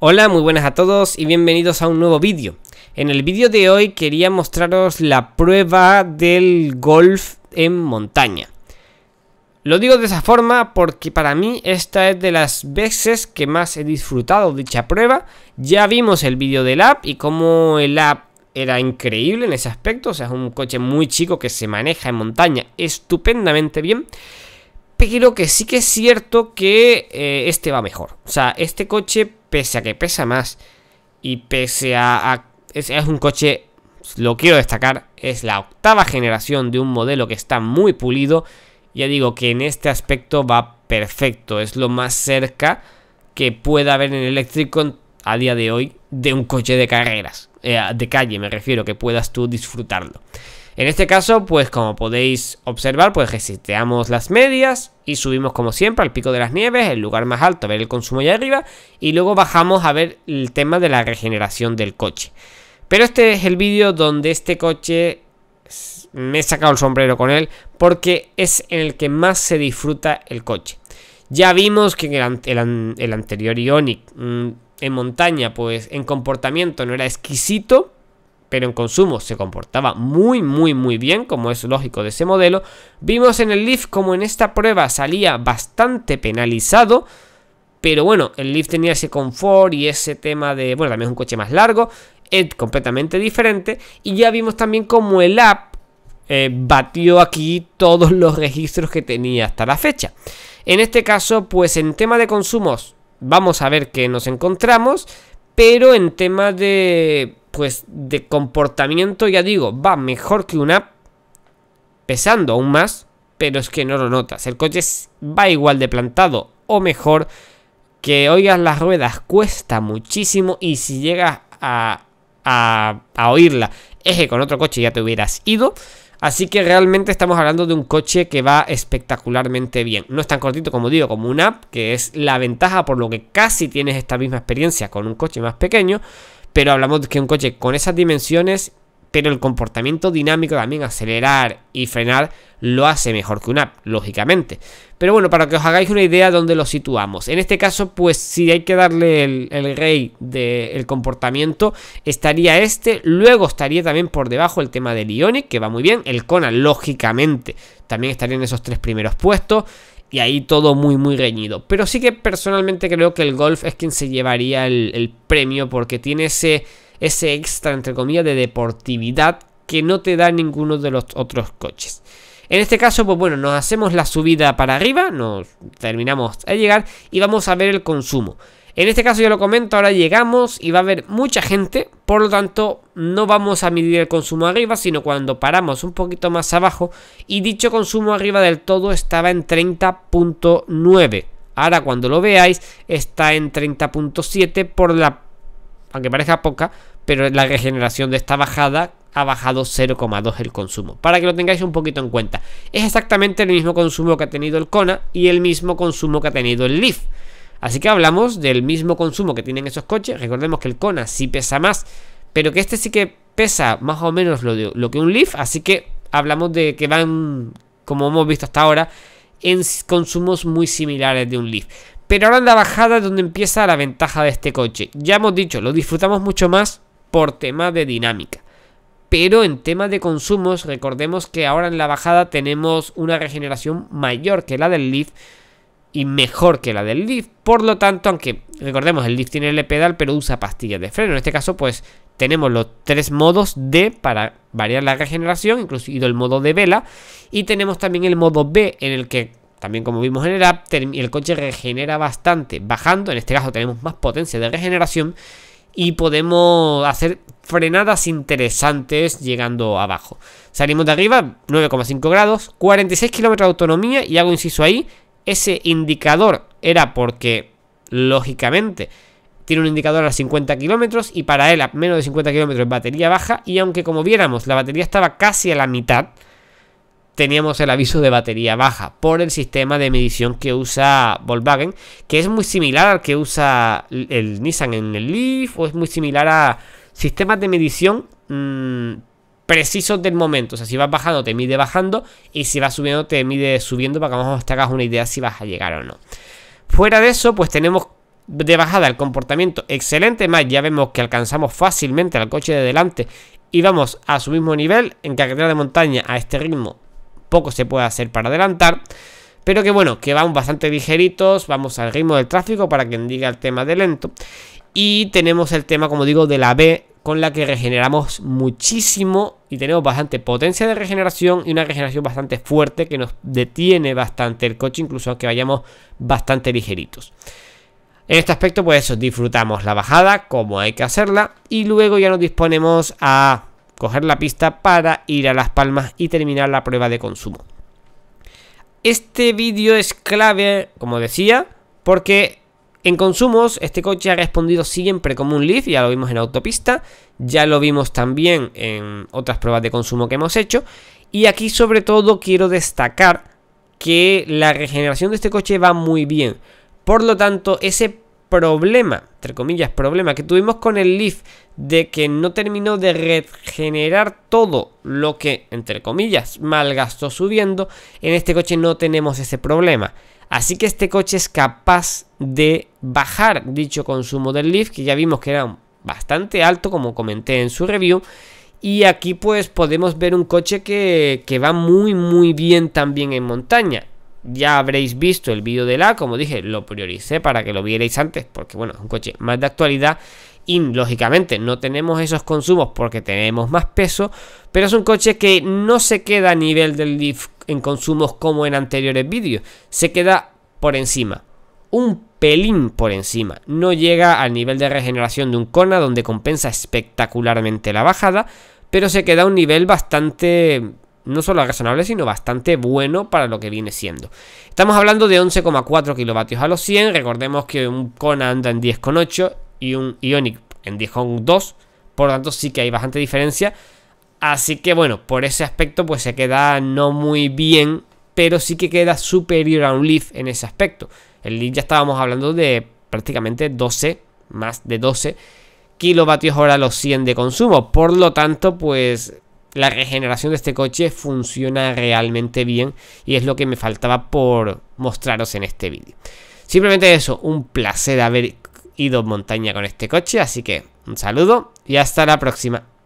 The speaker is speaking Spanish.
Hola, muy buenas a todos y bienvenidos a un nuevo vídeo. En el vídeo de hoy quería mostraros la prueba del golf en montaña. Lo digo de esa forma porque para mí esta es de las veces que más he disfrutado dicha prueba. Ya vimos el vídeo del app y cómo el app era increíble en ese aspecto. O sea, es un coche muy chico que se maneja en montaña estupendamente bien pero que sí que es cierto que eh, este va mejor. O sea, este coche pese a que pesa más y pese a... es, un coche, lo quiero destacar, es la octava generación de un modelo que está muy pulido. Ya digo que en este aspecto va perfecto, es lo más cerca que pueda haber en Electricon a día de hoy de un coche de carreras, eh, de calle me refiero, que puedas tú disfrutarlo. En este caso, pues como podéis observar, pues reseteamos las medias y subimos como siempre al pico de las nieves, el lugar más alto, a ver el consumo allá arriba, y luego bajamos a ver el tema de la regeneración del coche. Pero este es el vídeo donde este coche me he sacado el sombrero con él porque es en el que más se disfruta el coche. Ya vimos que el, el anterior Ionic mm, en montaña, pues en comportamiento no era exquisito, pero en consumo se comportaba muy muy muy bien, como es lógico de ese modelo, vimos en el Leaf como en esta prueba salía bastante penalizado, pero bueno, el Leaf tenía ese confort y ese tema de, bueno, también es un coche más largo, es completamente diferente, y ya vimos también como el app eh, batió aquí todos los registros que tenía hasta la fecha. En este caso, pues en tema de consumos, vamos a ver qué nos encontramos, pero en tema de pues de comportamiento, ya digo, va mejor que una app, pesando aún más, pero es que no lo notas. El coche va igual de plantado o mejor que oigas las ruedas cuesta muchísimo y si llegas a, a, oírla eje con otro coche ya te hubieras ido. Así que realmente estamos hablando de un coche que va espectacularmente bien. No es tan cortito como digo, como un app, que es la ventaja por lo que casi tienes esta misma experiencia con un coche más pequeño. Pero hablamos de que un coche con esas dimensiones, pero el comportamiento dinámico también, acelerar y frenar, lo hace mejor que un app, lógicamente. Pero bueno, para que os hagáis una idea dónde lo situamos. En este caso, pues si hay que darle el, rey del comportamiento, estaría este. Luego estaría también por debajo el tema del Ionic, que va muy bien. El Kona, lógicamente, también estaría en esos tres primeros puestos y ahí todo muy muy reñido. Pero sí que personalmente creo que el golf es quien se llevaría el, premio porque tiene ese, ese extra, entre comillas, de deportividad que no te da ninguno de los otros coches. En este caso, pues bueno, nos hacemos la subida para arriba, nos terminamos a llegar y vamos a ver el consumo. En este caso yo lo comento, ahora llegamos y va a haber mucha gente, por lo tanto no vamos a medir el consumo arriba, sino cuando paramos un poquito más abajo y dicho consumo arriba del todo estaba en 30.9. Ahora cuando lo veáis está en 30.7 por la, aunque parezca poca, pero la regeneración de esta bajada ha bajado 0,2 el consumo. Para que lo tengáis un poquito en cuenta. Es exactamente el mismo consumo que ha tenido el Kona y el mismo consumo que ha tenido el Leaf. Así que hablamos del mismo consumo que tienen esos coches. Recordemos que el Kona sí pesa más, pero que este sí que pesa más o menos lo, de, lo que un Leaf. Así que hablamos de que van, como hemos visto hasta ahora, en consumos muy similares de un Leaf. Pero ahora en la bajada es donde empieza la ventaja de este coche. Ya hemos dicho, lo disfrutamos mucho más por tema de dinámica. Pero en tema de consumos, recordemos que ahora en la bajada tenemos una regeneración mayor que la del Leaf y mejor que la del Leaf. Por lo tanto, aunque recordemos, el Leaf tiene el pedal, pero usa pastillas de freno. En este caso, pues tenemos los tres modos D para variar la regeneración, incluido el modo de vela. Y tenemos también el modo B, en el que también como vimos en el app, el coche regenera bastante bajando. En este caso tenemos más potencia de regeneración y podemos hacer frenadas interesantes llegando abajo. Salimos de arriba, 9,5 grados, 46 kilómetros de autonomía y hago inciso ahí, ese indicador era porque, lógicamente, tiene un indicador a 50 kilómetros y para él a menos de 50 kilómetros batería baja y aunque como viéramos la batería estaba casi a la mitad, teníamos el aviso de batería baja por el sistema de medición que usa Volkswagen, que es muy similar al que usa el Nissan en el Leaf o es muy similar a sistemas de medición mm, precisos del momento. O sea, si vas bajando, te mide bajando. Y si vas subiendo, te mide subiendo para que vamos a te hagas una idea si vas a llegar o no. Fuera de eso, pues tenemos de bajada el comportamiento excelente. Más ya vemos que alcanzamos fácilmente al coche de delante y vamos a su mismo nivel. En carretera de montaña, a este ritmo, poco se puede hacer para adelantar. Pero que bueno, que vamos bastante ligeritos, vamos al ritmo del tráfico para quien diga el tema de lento. Y tenemos el tema, como digo, de la B con la que regeneramos muchísimo y tenemos bastante potencia de regeneración y una regeneración bastante fuerte que nos detiene bastante el coche, incluso aunque vayamos bastante ligeritos. En este aspecto, pues eso, disfrutamos la bajada como hay que hacerla y luego ya nos disponemos a coger la pista para ir a Las Palmas y terminar la prueba de consumo. Este vídeo es clave, como decía, porque en consumos, este coche ha respondido siempre como un Leaf, ya lo vimos en la autopista, ya lo vimos también en otras pruebas de consumo que hemos hecho. Y aquí sobre todo quiero destacar que la regeneración de este coche va muy bien. Por lo tanto, ese problema, entre comillas, problema que tuvimos con el Leaf de que no terminó de regenerar todo lo que, entre comillas, malgastó subiendo, en este coche no tenemos ese problema. Así que este coche es capaz de bajar dicho consumo del Leaf, que ya vimos que era bastante alto, como comenté en su review. Y aquí pues podemos ver un coche que, que va muy muy bien también en montaña ya habréis visto el vídeo de la, como dije, lo prioricé para que lo vierais antes, porque bueno, es un coche más de actualidad y lógicamente no tenemos esos consumos porque tenemos más peso, pero es un coche que no se queda a nivel del en consumos como en anteriores vídeos, se queda por encima, un pelín por encima, no llega al nivel de regeneración de un Kona donde compensa espectacularmente la bajada, pero se queda a un nivel bastante no solo razonable, sino bastante bueno para lo que viene siendo. Estamos hablando de 11,4 kilovatios a los 100. Recordemos que un Kona anda en 10,8 y un Ionic en 10,2. Por lo tanto, sí que hay bastante diferencia. Así que bueno, por ese aspecto pues se queda no muy bien, pero sí que queda superior a un Leaf en ese aspecto. El Leaf ya estábamos hablando de prácticamente 12, más de 12 kilovatios hora a los 100 de consumo. Por lo tanto, pues la regeneración de este coche funciona realmente bien y es lo que me faltaba por mostraros en este vídeo. Simplemente eso, un placer haber ido montaña con este coche, así que un saludo y hasta la próxima.